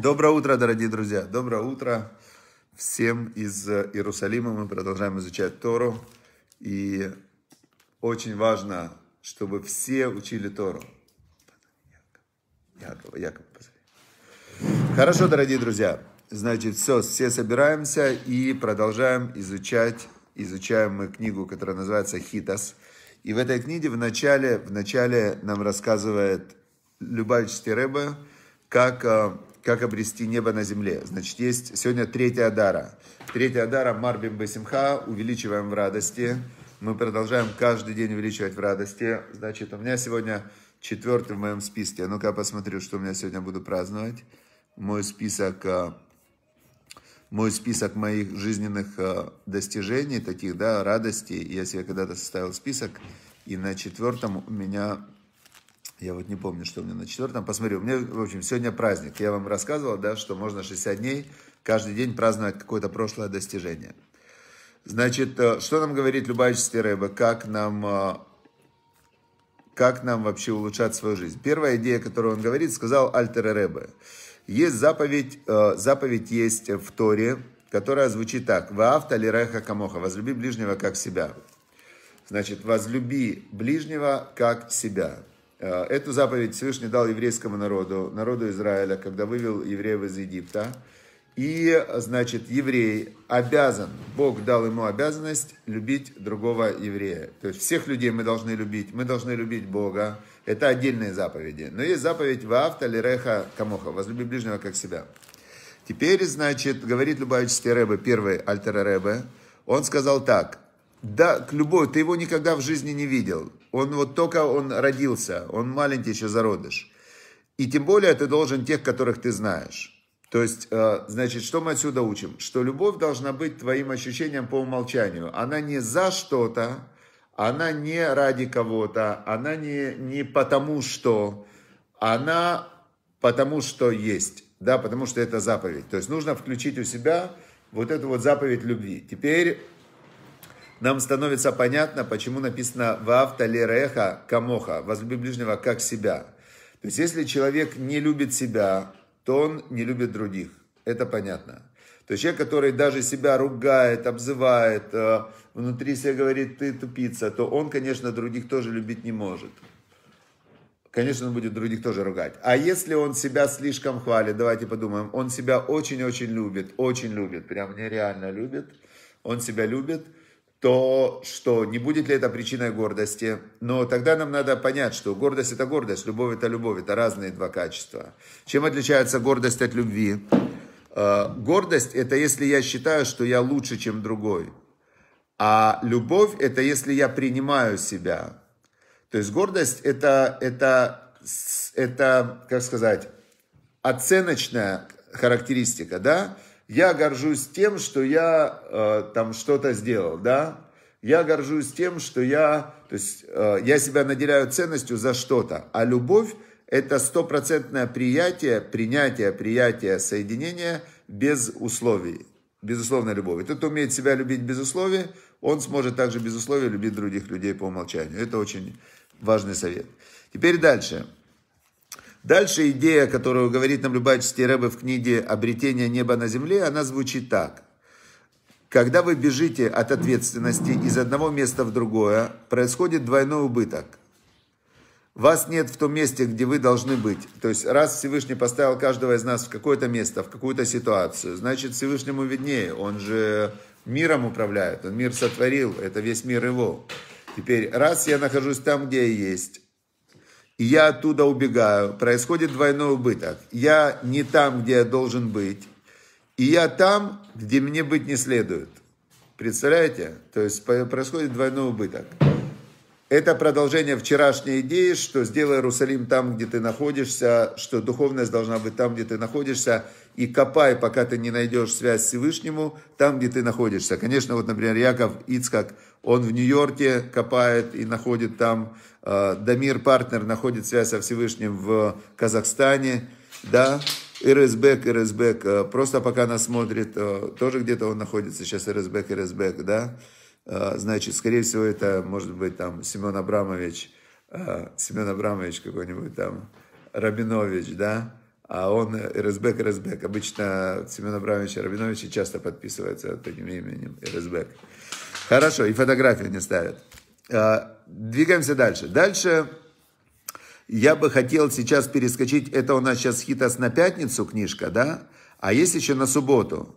Доброе утро, дорогие друзья! Доброе утро всем из э, Иерусалима. Мы продолжаем изучать Тору. И очень важно, чтобы все учили Тору. Яков, Яков, позови. Хорошо, дорогие друзья. Значит, все, все собираемся и продолжаем изучать. Изучаем мы книгу, которая называется «Хитас». И в этой книге в начале, в начале нам рассказывает Любавичский Рэбе, как, э, как обрести небо на земле. Значит, есть сегодня третья дара. Третья дара Марбим Басимха, увеличиваем в радости. Мы продолжаем каждый день увеличивать в радости. Значит, у меня сегодня четвертый в моем списке. Ну-ка, посмотрю, что у меня сегодня буду праздновать. Мой список, э, мой список моих жизненных э, достижений, таких, да, радостей. Я себе когда-то составил список, и на четвертом у меня я вот не помню, что у меня на четвертом. Посмотри, у меня, в общем, сегодня праздник. Я вам рассказывал, да, что можно 60 дней, каждый день праздновать какое-то прошлое достижение. Значит, э, что нам говорит Любавический Рэба? Как нам, э, как нам вообще улучшать свою жизнь? Первая идея, которую он говорит, сказал Альтер Рэбе. Есть заповедь, э, заповедь есть в Торе, которая звучит так. «Ваавта лиреха камоха» – «Возлюби ближнего, как себя». Значит, «Возлюби ближнего, как себя». Э, эту заповедь Всевышний дал еврейскому народу, народу Израиля, когда вывел евреев из Египта. И, значит, еврей обязан, Бог дал ему обязанность любить другого еврея. То есть всех людей мы должны любить, мы должны любить Бога. Это отдельные заповеди. Но есть заповедь «Ваавта лиреха камоха» – «Возлюби ближнего, как себя». Теперь, значит, говорит Любавический Рэбе, первый Альтера Рэбе, он сказал так, да, к любой, ты его никогда в жизни не видел, он вот только он родился, он маленький еще зародыш. И тем более ты должен тех, которых ты знаешь. То есть, э, значит, что мы отсюда учим? Что любовь должна быть твоим ощущением по умолчанию. Она не за что-то, она не ради кого-то, она не, не потому что, она потому что есть, да, потому что это заповедь. То есть нужно включить у себя вот эту вот заповедь любви. Теперь нам становится понятно, почему написано «Вав талереха камоха» – «Возлюби ближнего как себя». То есть, если человек не любит себя, то он не любит других. Это понятно. То есть человек, который даже себя ругает, обзывает, э, внутри себя говорит «ты тупица», то он, конечно, других тоже любить не может. Конечно, он будет других тоже ругать. А если он себя слишком хвалит, давайте подумаем, он себя очень-очень любит, очень любит, прям нереально любит, он себя любит – то что не будет ли это причиной гордости? Но тогда нам надо понять, что гордость – это гордость, любовь – это любовь, это разные два качества. Чем отличается гордость от любви? Э, гордость – это если я считаю, что я лучше, чем другой. А любовь – это если я принимаю себя. То есть гордость – это, это, это, как сказать, оценочная характеристика, да? я горжусь тем, что я э, там что-то сделал, да, я горжусь тем, что я, то есть э, я себя наделяю ценностью за что-то, а любовь это стопроцентное приятие, принятие, приятие, соединение без условий, безусловная любовь. тот, кто умеет себя любить без условий, он сможет также без условий любить других людей по умолчанию. Это очень важный совет. Теперь дальше. Дальше идея, которую говорит нам Любавичский Рэбе в книге «Обретение неба на земле», она звучит так. Когда вы бежите от ответственности из одного места в другое, происходит двойной убыток. Вас нет в том месте, где вы должны быть. То есть, раз Всевышний поставил каждого из нас в какое-то место, в какую-то ситуацию, значит, Всевышнему виднее. Он же миром управляет, он мир сотворил, это весь мир его. Теперь, раз я нахожусь там, где я есть, я оттуда убегаю, происходит двойной убыток. Я не там, где я должен быть, и я там, где мне быть не следует. Представляете? То есть происходит двойной убыток. Это продолжение вчерашней идеи, что сделай Иерусалим там, где ты находишься, что духовность должна быть там, где ты находишься, и копай, пока ты не найдешь связь с Всевышнему, там, где ты находишься. Конечно, вот, например, Яков Ицкак, он в Нью-Йорке копает и находит там, э, Дамир Партнер находит связь со Всевышним в Казахстане, да, Ирезбек, Ирезбек, э, просто пока нас смотрит, э, тоже где-то он находится сейчас, Ирезбек, Ирезбек, да, а, значит, скорее всего, это может быть там Семен Абрамович, а, Семен Абрамович какой-нибудь там, Рабинович, да, а он РСБК, РСБК. Обычно Семен Абрамович и Рабинович часто подписываются под таким именем РСБК. Хорошо, и фотографию не ставят. А, двигаемся дальше. Дальше я бы хотел сейчас перескочить, это у нас сейчас хитос на пятницу книжка, да, а есть еще на субботу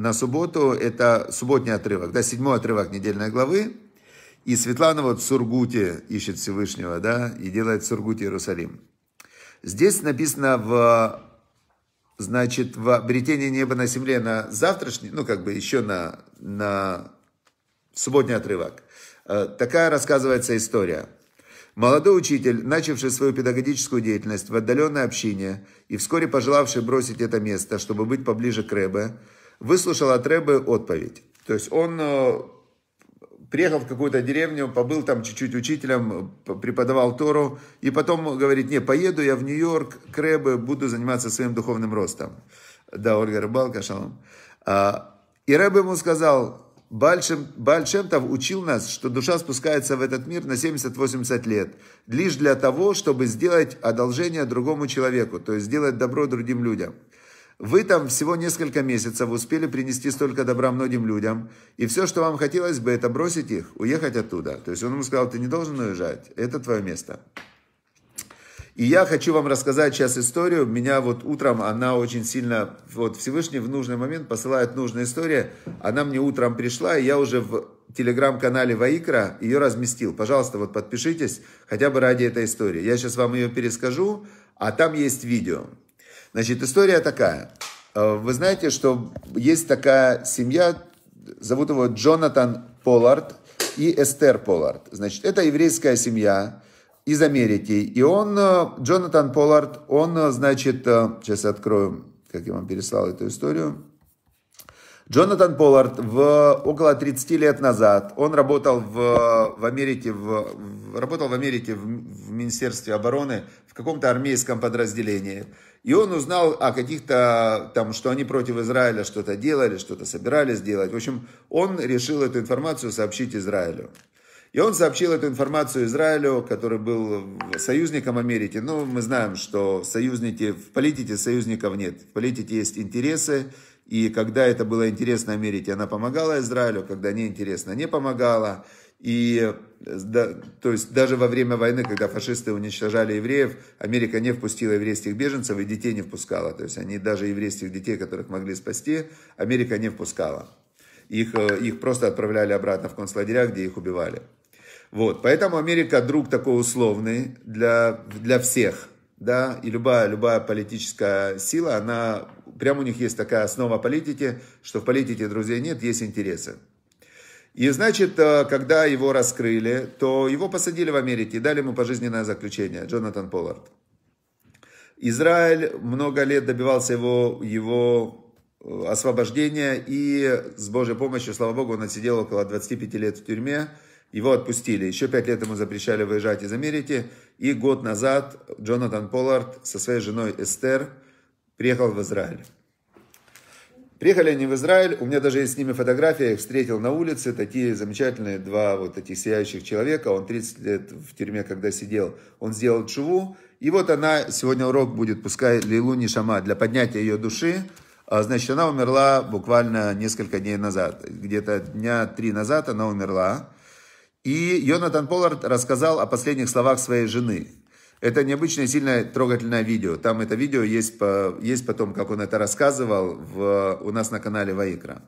на субботу, это субботний отрывок, да, седьмой отрывок недельной главы. И Светлана вот в Сургуте ищет Всевышнего, да, и делает в Сургуте Иерусалим. Здесь написано в, значит, в обретении неба на земле на завтрашний, ну, как бы еще на, на субботний отрывок. Э, такая рассказывается история. Молодой учитель, начавший свою педагогическую деятельность в отдаленной общине и вскоре пожелавший бросить это место, чтобы быть поближе к Рэбе, выслушал от Рэбы отповедь. То есть он э, приехал в какую-то деревню, побыл там чуть-чуть учителем, преподавал Тору, и потом говорит, не, поеду я в Нью-Йорк к Рэбе, буду заниматься своим духовным ростом. Да, Ольга Рыбалка, шалом. А, и Рэбе ему сказал, Бальшем, Бальшемтов учил нас, что душа спускается в этот мир на 70-80 лет, лишь для того, чтобы сделать одолжение другому человеку, то есть сделать добро другим людям. Вы там всего несколько месяцев успели принести столько добра многим людям, и все, что вам хотелось бы, это бросить их, уехать оттуда. То есть он ему сказал, ты не должен уезжать, это твое место. И я хочу вам рассказать сейчас историю. Меня вот утром она очень сильно, вот Всевышний в нужный момент посылает нужная история. Она мне утром пришла, и я уже в телеграм-канале Ваикра ее разместил. Пожалуйста, вот подпишитесь хотя бы ради этой истории. Я сейчас вам ее перескажу, а там есть видео. Значит, история такая. Э, вы знаете, что есть такая семья, зовут его Джонатан Поллард и Эстер Поллард. Значит, это еврейская семья из Америки. И он, э, Джонатан Поллард, он, э, значит, сейчас я открою, как я вам переслал эту историю. Джонатан Поллард в, около 30 лет назад, он работал в, в Америке, в, в, работал в, Америке в, в Министерстве обороны в каком-то армейском подразделении. И он узнал о каких-то, там, что они против Израиля что-то делали, что-то собирались делать. В общем, он решил эту информацию сообщить Израилю. И он сообщил эту информацию Израилю, который был союзником Америки. Ну, мы знаем, что союзники, в политике союзников нет. В политике есть интересы, и когда это было интересно Америке, она помогала Израилю, когда неинтересно, не помогала. И да, то есть даже во время войны, когда фашисты уничтожали евреев, Америка не впустила еврейских беженцев и детей не впускала. То есть они даже еврейских детей, которых могли спасти, Америка не впускала. Их, э, их просто отправляли обратно в концлагеря, где их убивали. Вот, поэтому Америка друг такой условный для, для всех да, и любая, любая политическая сила, она, прямо у них есть такая основа политики, что в политике друзей нет, есть интересы. И значит, э, когда его раскрыли, то его посадили в Америке и дали ему пожизненное заключение, Джонатан Поллард. Израиль много лет добивался его, его э, освобождения, и с Божьей помощью, слава Богу, он отсидел около 25 лет в тюрьме, его отпустили. Еще пять лет ему запрещали выезжать из Америки. И год назад Джонатан Поллард со своей женой Эстер приехал в Израиль. Приехали они в Израиль, у меня даже есть с ними фотография, я их встретил на улице, такие замечательные два вот этих сияющих человека, он 30 лет в тюрьме, когда сидел, он сделал чуву, и вот она, сегодня урок будет, пускай Лилу Нишама, для поднятия ее души, а, значит, она умерла буквально несколько дней назад, где-то дня три назад она умерла, и Йонатан Поллард рассказал о последних словах своей жены. Это необычное, сильное, трогательное видео. Там это видео есть, по, есть потом, как он это рассказывал в, у нас на канале Ваикра.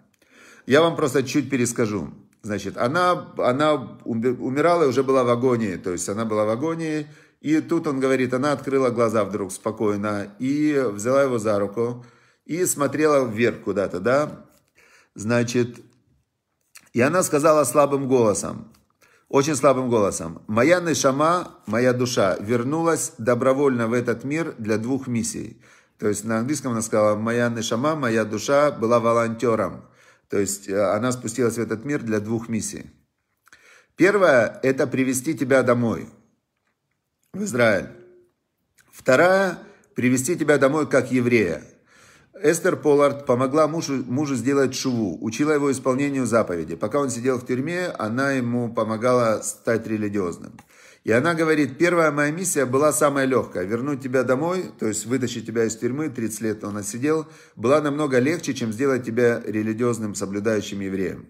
Я вам просто чуть перескажу. Значит, она, она умирала и уже была в агонии. То есть она была в агонии. И тут он говорит, она открыла глаза вдруг спокойно и взяла его за руку и смотрела вверх куда-то, да? Значит, и она сказала слабым голосом, очень слабым голосом. «Моя нешама, моя душа, вернулась добровольно в этот мир для двух миссий». То есть на английском она сказала «Моя нешама, моя душа была волонтером». То есть э, она спустилась в этот мир для двух миссий. Первая – это привести тебя домой, в Израиль. Вторая – привести тебя домой как еврея. Эстер Поллард помогла мужу, мужу сделать шуву, учила его исполнению заповеди. Пока он сидел в тюрьме, она ему помогала стать религиозным. И она говорит, первая моя миссия была самая легкая. Вернуть тебя домой, то есть вытащить тебя из тюрьмы, 30 лет он отсидел, была намного легче, чем сделать тебя религиозным, соблюдающим евреем.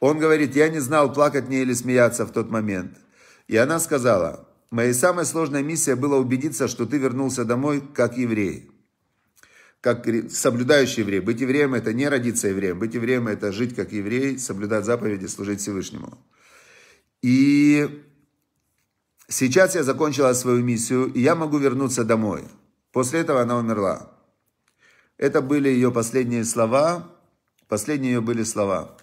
Он говорит, я не знал, плакать мне или смеяться в тот момент. И она сказала, моей самой сложной миссией было убедиться, что ты вернулся домой как еврей как соблюдающий еврей. Быть евреем – это не родиться евреем. Быть евреем – это жить как еврей, соблюдать заповеди, служить Всевышнему. И сейчас я закончила свою миссию, и я могу вернуться домой. После этого она умерла. Это были ее последние слова. Последние ее были слова.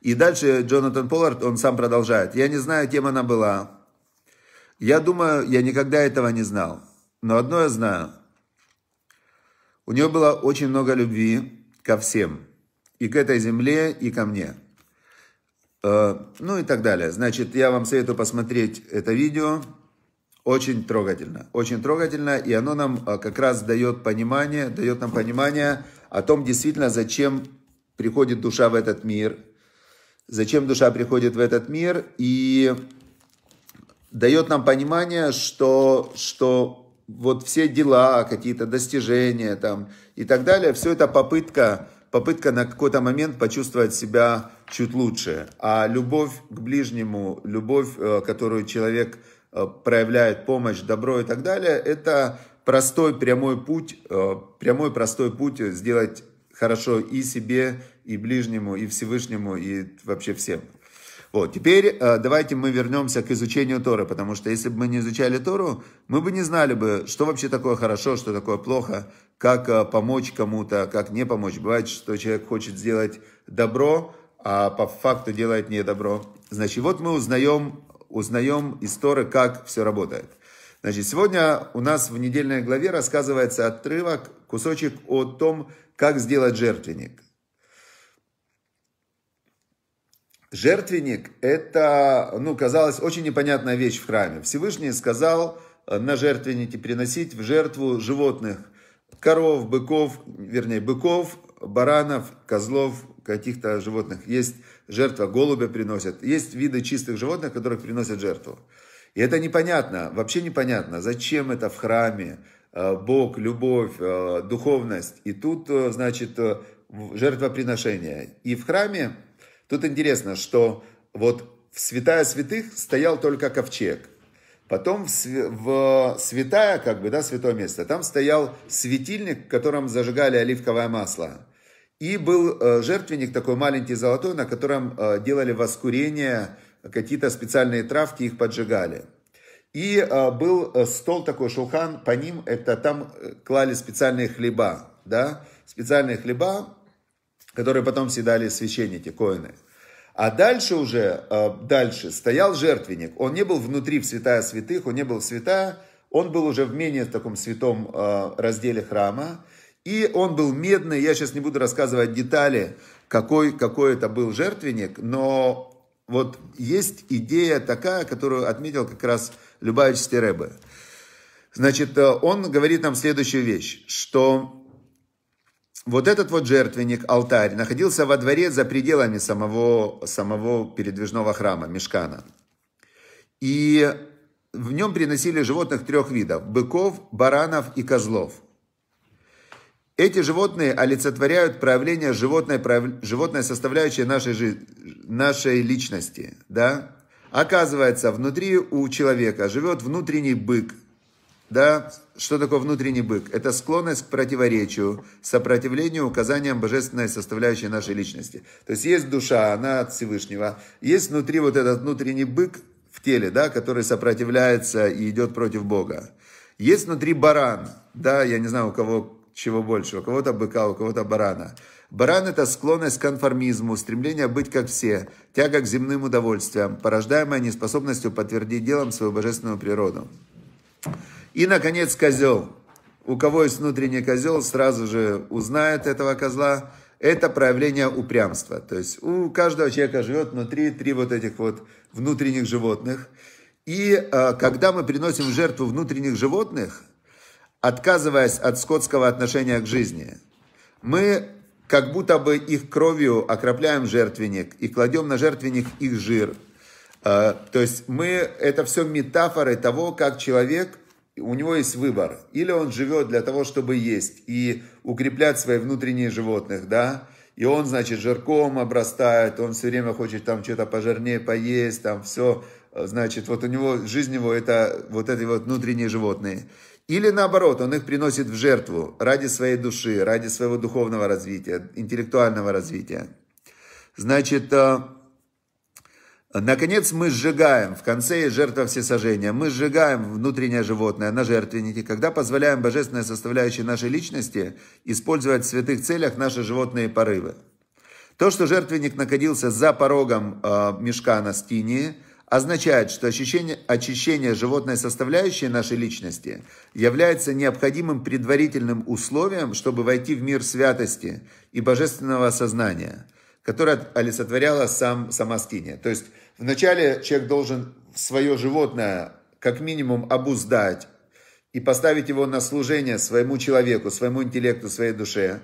И дальше Джонатан Поллард, он сам продолжает. Я не знаю, кем она была. Я думаю, я никогда этого не знал. Но одно я знаю – у нее было очень много любви ко всем. И к этой земле, и ко мне. Э, ну и так далее. Значит, я вам советую посмотреть это видео. Очень трогательно. Очень трогательно. И оно нам э, как раз дает понимание, дает нам понимание о том, действительно, зачем приходит душа в этот мир. Зачем душа приходит в этот мир. И дает нам понимание, что, что вот все дела, какие-то достижения там и так далее, все это попытка, попытка на какой-то момент почувствовать себя чуть лучше. А любовь к ближнему, любовь, э, которую человек э, проявляет, помощь, добро и так далее, это простой прямой путь, э, прямой простой путь сделать хорошо и себе, и ближнему, и Всевышнему, и вообще всем. Вот, теперь э, давайте мы вернемся к изучению Торы, потому что если бы мы не изучали Тору, мы бы не знали бы, что вообще такое хорошо, что такое плохо, как э, помочь кому-то, как не помочь. Бывает, что человек хочет сделать добро, а по факту делает не добро. Значит, вот мы узнаем, узнаем из Торы, как все работает. Значит, сегодня у нас в недельной главе рассказывается отрывок, кусочек о том, как сделать жертвенник. Жертвенник – это, ну, казалось, очень непонятная вещь в храме. Всевышний сказал э, на жертвеннике приносить в жертву животных – коров, быков, вернее, быков, баранов, козлов, каких-то животных. Есть жертва, голубя приносят. Есть виды чистых животных, которых приносят жертву. И это непонятно, вообще непонятно, зачем это в храме, э, Бог, любовь, э, духовность. И тут, значит, жертвоприношение. И в храме Тут интересно, что вот в святая святых стоял только ковчег. Потом в, святая, как бы, да, святое место, там стоял светильник, в котором зажигали оливковое масло. И был э, жертвенник такой маленький золотой, на котором э, делали воскурение, какие-то специальные травки их поджигали. И э, был стол такой, шулхан, по ним, это там клали специальные хлеба, да, специальные хлеба, которые потом съедали священники, коины. А дальше уже, э, дальше стоял жертвенник. Он не был внутри в святая святых, он не был в святая, он был уже в менее таком святом э, разделе храма. И он был медный, я сейчас не буду рассказывать детали, какой, какой это был жертвенник, но вот есть идея такая, которую отметил как раз Любавич Стеребе. Значит, э, он говорит нам следующую вещь, что вот этот вот жертвенник, алтарь, находился во дворе за пределами самого, самого передвижного храма, мешкана. И в нем приносили животных трех видов – быков, баранов и козлов. Эти животные олицетворяют проявление животной, прояв... животной составляющей нашей, жи... нашей личности. Да? Оказывается, внутри у человека живет внутренний бык – да, что такое внутренний бык? Это склонность к противоречию, сопротивлению указаниям божественной составляющей нашей личности. То есть есть душа, она от Всевышнего. Есть внутри вот этот внутренний бык в теле, да, который сопротивляется и идет против Бога. Есть внутри баран, да, я не знаю, у кого чего больше, у кого-то быка, у кого-то барана. Баран – это склонность к конформизму, стремление быть как все, тяга к земным удовольствиям, порождаемая неспособностью подтвердить делом свою божественную природу. И, наконец, козел. У кого есть внутренний козел, сразу же узнает этого козла. Это проявление упрямства. То есть у каждого человека живет внутри три вот этих вот внутренних животных. И э, когда мы приносим в жертву внутренних животных, отказываясь от скотского отношения к жизни, мы как будто бы их кровью окропляем жертвенник и кладем на жертвенник их жир. А, то есть мы, это все метафоры того, как человек у него есть выбор. Или он живет для того, чтобы есть и укреплять свои внутренние животных, да, и он, значит, жирком обрастает, он все время хочет там что-то пожирнее поесть, там все, значит, вот у него, жизнь его это вот эти вот внутренние животные. Или наоборот, он их приносит в жертву ради своей души, ради своего духовного развития, интеллектуального развития. Значит, э, Наконец мы сжигаем, в конце жертва всесожжения, мы сжигаем внутреннее животное на жертвеннике, когда позволяем божественной составляющей нашей личности использовать в святых целях наши животные порывы. То, что жертвенник находился за порогом э, мешка на стене, означает, что очищение, очищение животной составляющей нашей личности является необходимым предварительным условием, чтобы войти в мир святости и божественного сознания – которая олицетворяла сам, сама скиния. То есть вначале человек должен свое животное как минимум обуздать и поставить его на служение своему человеку, своему интеллекту, своей душе.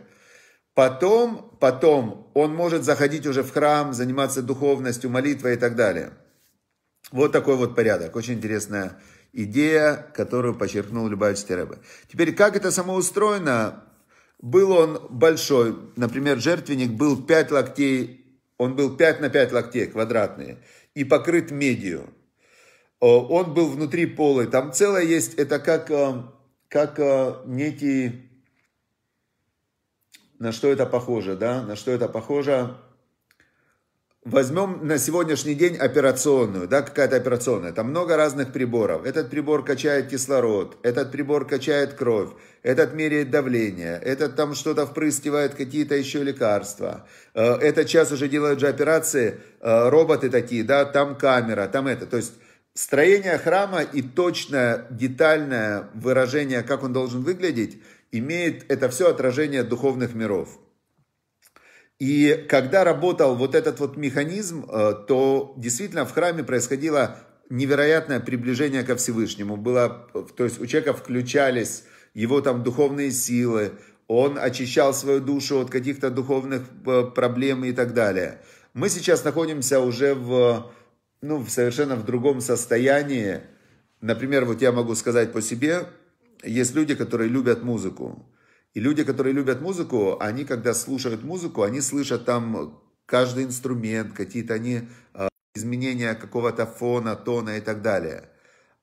Потом, потом он может заходить уже в храм, заниматься духовностью, молитвой и так далее. Вот такой вот порядок. Очень интересная идея, которую подчеркнул Любавич Теребе. Теперь, как это самоустроено, был он большой, например, жертвенник был 5 локтей, он был 5 на 5 локтей квадратные и покрыт медью. Э, он был внутри пола, там целое есть, это как, э, как э, некий, на что это похоже, да, на что это похоже, Возьмем на сегодняшний день операционную, да, какая-то операционная. Там много разных приборов. Этот прибор качает кислород, этот прибор качает кровь, этот меряет давление, этот там что-то впрыскивает, какие-то еще лекарства. Э, этот час уже делают же операции, э, роботы такие, да, там камера, там это. То есть строение храма и точное, детальное выражение, как он должен выглядеть, имеет это все отражение духовных миров. И когда работал вот этот вот механизм, э, то действительно в храме происходило невероятное приближение ко Всевышнему. Было, э, то есть у человека включались его там духовные силы, он очищал свою душу от каких-то духовных э, проблем и так далее. Мы сейчас находимся уже в, ну, в совершенно в другом состоянии. Например, вот я могу сказать по себе, есть люди, которые любят музыку. И люди, которые любят музыку, они, когда слушают музыку, они слышат там каждый инструмент, какие-то они э, изменения какого-то фона, тона и так далее.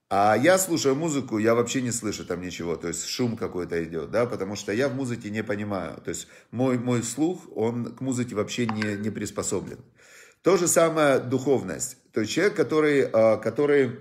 А я слушаю музыку, я вообще не слышу там ничего, то есть шум какой-то идет, да, потому что я в музыке не понимаю. То есть мой, мой слух, он к музыке вообще не, не приспособлен. То же самое духовность. То есть человек, который, э, который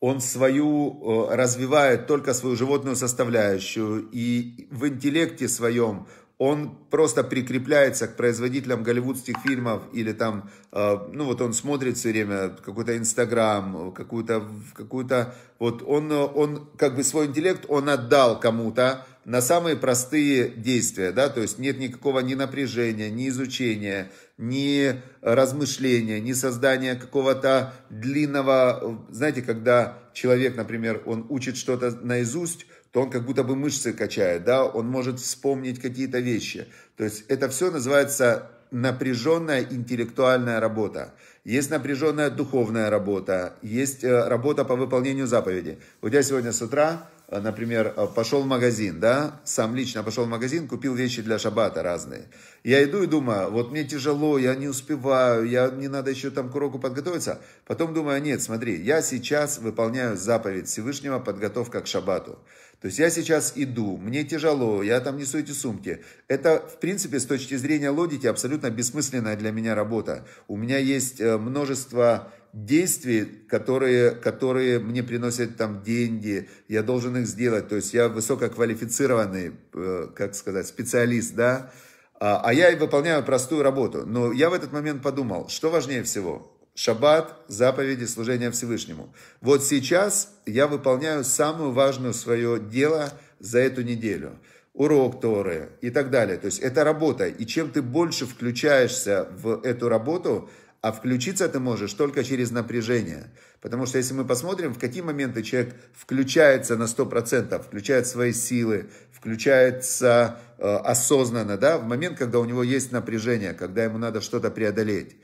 он свою э, развивает только свою животную составляющую, и в интеллекте своем он просто прикрепляется к производителям голливудских фильмов или там, э, ну вот он смотрит все время какой-то Инстаграм, какую-то, какую-то, вот он, э, он как бы свой интеллект он отдал кому-то, на самые простые действия, да, то есть нет никакого ни напряжения, ни изучения, ни размышления, ни создания какого-то длинного, знаете, когда человек, например, он учит что-то наизусть, то он как будто бы мышцы качает, да, он может вспомнить какие-то вещи. То есть это все называется напряженная интеллектуальная работа, есть напряженная духовная работа, есть э, работа по выполнению заповеди. У тебя сегодня с утра Э, например, э, пошел в магазин, да, сам лично пошел в магазин, купил вещи для шаббата разные. Я иду и думаю, вот мне тяжело, я не успеваю, я, мне надо еще там к уроку подготовиться. Потом думаю, нет, смотри, я сейчас выполняю заповедь Всевышнего подготовка к шаббату. То есть я сейчас иду, мне тяжело, я там несу эти сумки. Это, в принципе, с точки зрения логики абсолютно бессмысленная для меня работа. У меня есть э, множество действий, которые, которые мне приносят там деньги, я должен их сделать, то есть я высококвалифицированный, э, как сказать, специалист, да, а, а я и выполняю простую работу. Но я в этот момент подумал, что важнее всего? Шаббат, заповеди, служение Всевышнему. Вот сейчас я выполняю самую важную свое дело за эту неделю. Урок Торы и так далее. То есть это работа. И чем ты больше включаешься в эту работу, а включиться ты можешь только через напряжение. Потому что если мы посмотрим, в какие моменты человек включается на 100%, включает свои силы, включается э, осознанно, да, в момент, когда у него есть напряжение, когда ему надо что-то преодолеть.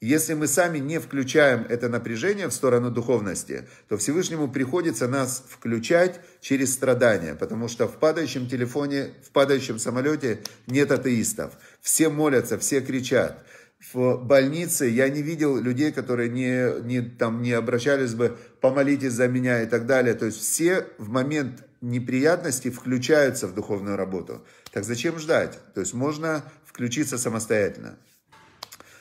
И если мы сами не включаем это напряжение в сторону духовности, то Всевышнему приходится нас включать через страдания, потому что в падающем телефоне, в падающем самолете нет атеистов. Все молятся, все кричат в больнице, я не видел людей, которые не, не, там, не обращались бы, помолитесь за меня и так далее. То есть все в момент неприятности включаются в духовную работу. Так зачем ждать? То есть можно включиться самостоятельно.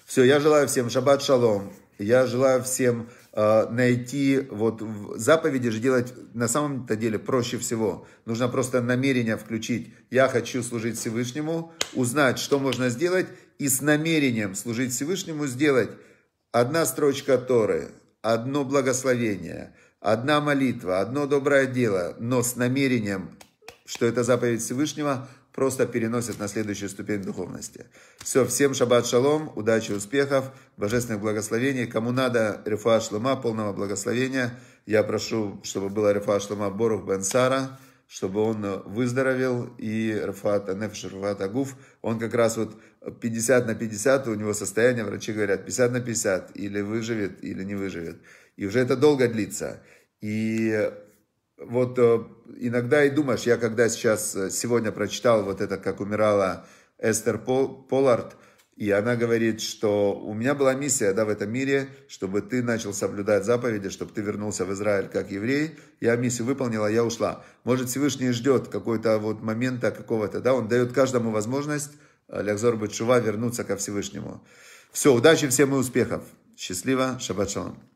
Все, я желаю всем шаббат шалом. Я желаю всем э, найти вот заповеди же делать на самом-то деле проще всего. Нужно просто намерение включить. Я хочу служить Всевышнему, узнать, что можно сделать и с намерением служить Всевышнему сделать одна строчка Торы, одно благословение, одна молитва, одно доброе дело, но с намерением, что это заповедь Всевышнего, просто переносят на следующую ступень духовности. Все, всем шаббат шалом, удачи, успехов, божественных благословений. Кому надо рифа шлема, полного благословения, я прошу, чтобы была рифа шлема Борух Бен Сара, чтобы он э, выздоровел, и Рафат, э, Нефиш Рафат Агуф, он как раз вот 50 на 50 у него состояние, врачи говорят, 50 на 50, или выживет, или не выживет. И уже это долго длится. И э, вот иногда и думаешь, я когда сейчас, сегодня прочитал вот это, как умирала Эстер Поллард, и она говорит, что у меня была миссия да, в этом мире, чтобы ты начал соблюдать заповеди, чтобы ты вернулся в Израиль как еврей. Я миссию выполнила, я ушла. Может, Всевышний ждет какой-то вот момента какого-то, да, он дает каждому возможность, Лягзор Бачува, вернуться ко Всевышнему. Все, удачи всем и успехов. Счастливо, шаббат шалом.